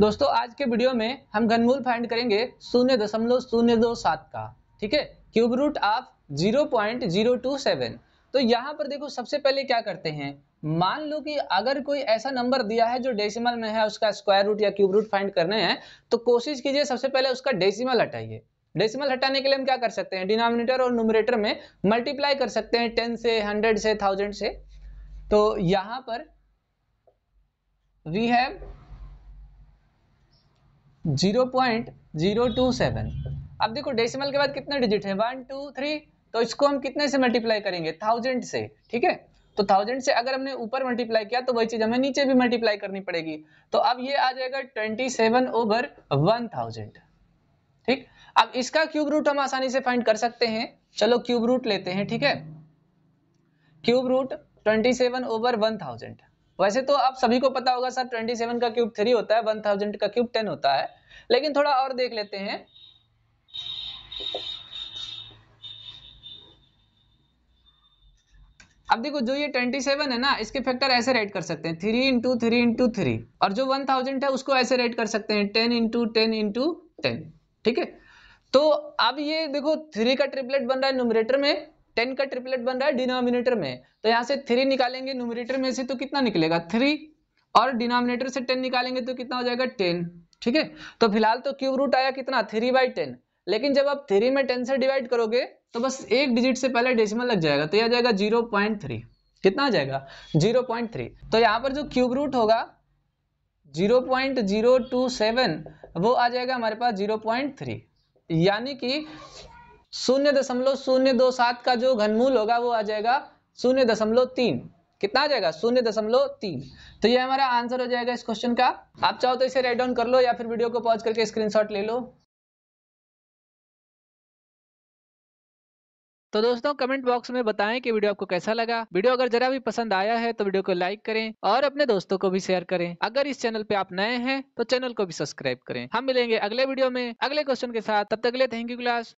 दोस्तों आज के वीडियो में हम घनमूल फाइंड करेंगे शून्य दशमलव शून्य दो सात का ठीक है cube root of zero point zero two seven तो यहाँ पर देखो सबसे पहले क्या करते हैं मान लो कि अगर कोई ऐसा नंबर दिया है जो डेसिमल में है उसका स्क्वायर रूट या क्यूब रूट फाइंड करने हैं तो कोशिश कीजिए सबसे पहले उसका डेसिमल हटाइए डेसिमल हटाने के लिए हम क्या कर सकते हैं डिनोमिनेटर और नोमिनेटर में मल्टीप्लाई कर सकते हैं टेन से हंड्रेड से थाउजेंड से तो यहाँ पर we have zero point zero two seven अब देखो डेसिमल के बाद कितने डिजिट है वन टू थ्री तो इसको हम कितने से मल्टीप्लाई करेंगे थाउजेंड से ठीक है तो थाउजेंड से अगर हमने ऊपर मल्टीप्लाई किया तो वही चीज हमें नीचे भी मल्टीप्लाई करनी पड़ेगी तो अब ये आ जाएगा twenty seven over one thousand ठीक अब इसका क्यूब रूट हम आसानी से फाइंड कर सकते हैं चलो क्यूब रूट लेते हैं ठीक है cube root twenty seven over one thousand वैसे तो आप सभी को पता होगा सर 27 का क्यूब थ्री होता है 1000 का क्यूब 10 होता है लेकिन थोड़ा और देख लेते हैं अब देखो जो ये 27 है ना इसके फैक्टर ऐसे राइट कर सकते हैं three into three into three और जो 1000 है उसको ऐसे राइट कर सकते हैं ten into ten into ten ठीक है तो अब ये देखो थ्री का ट्रिपलेट बन रहा है न्यूमरेटर में टेन का ट्रिपलेट बन रहा है डिनोमिनेटर में तो यहाँ से थ्री निकालेंगे नोमिनेटर में से तो कितना निकलेगा थ्री और डिनोमिनेटर से टेन निकालेंगे तो कितना हो जाएगा टेन ठीक है तो फिलहाल तो क्यूब रूट आया कितना थ्री बाई टेन लेकिन जब आप थ्री में टेन से डिवाइड करोगे तो बस एक डिजिट से पहले डेसिमल लग जाएगा तो यह जाएगा जीरो पॉइंट थ्री कितना आ जाएगा जीरो पॉइंट थ्री तो यहाँ पर जो क्यूब रूट होगा zero point zero two seven वो आ जाएगा हमारे पास जीरो पॉइंट थ्री यानी कि शून्य दशमलव शून्य दो सात का जो घनमूल होगा वो आ जाएगा शून्य दशमलव तीन कितना आ जाएगा शून्य दशमलव तीन तो ये हमारा आंसर हो जाएगा इस क्वेश्चन का आप चाहो तो इसे राइट डाउन कर लो या फिर वीडियो को पॉज करके स्क्रीनशॉट ले लो तो दोस्तों कमेंट बॉक्स में बताएं कि वीडियो आपको कैसा लगा वीडियो अगर जरा भी पसंद आया है तो वीडियो को लाइक करें और अपने दोस्तों को भी शेयर करें अगर इस चैनल पे आप नए हैं तो चैनल को भी सब्सक्राइब करें हम मिलेंगे अगले वीडियो में अगले क्वेश्चन के साथ तब तक के थैंक यू क्लास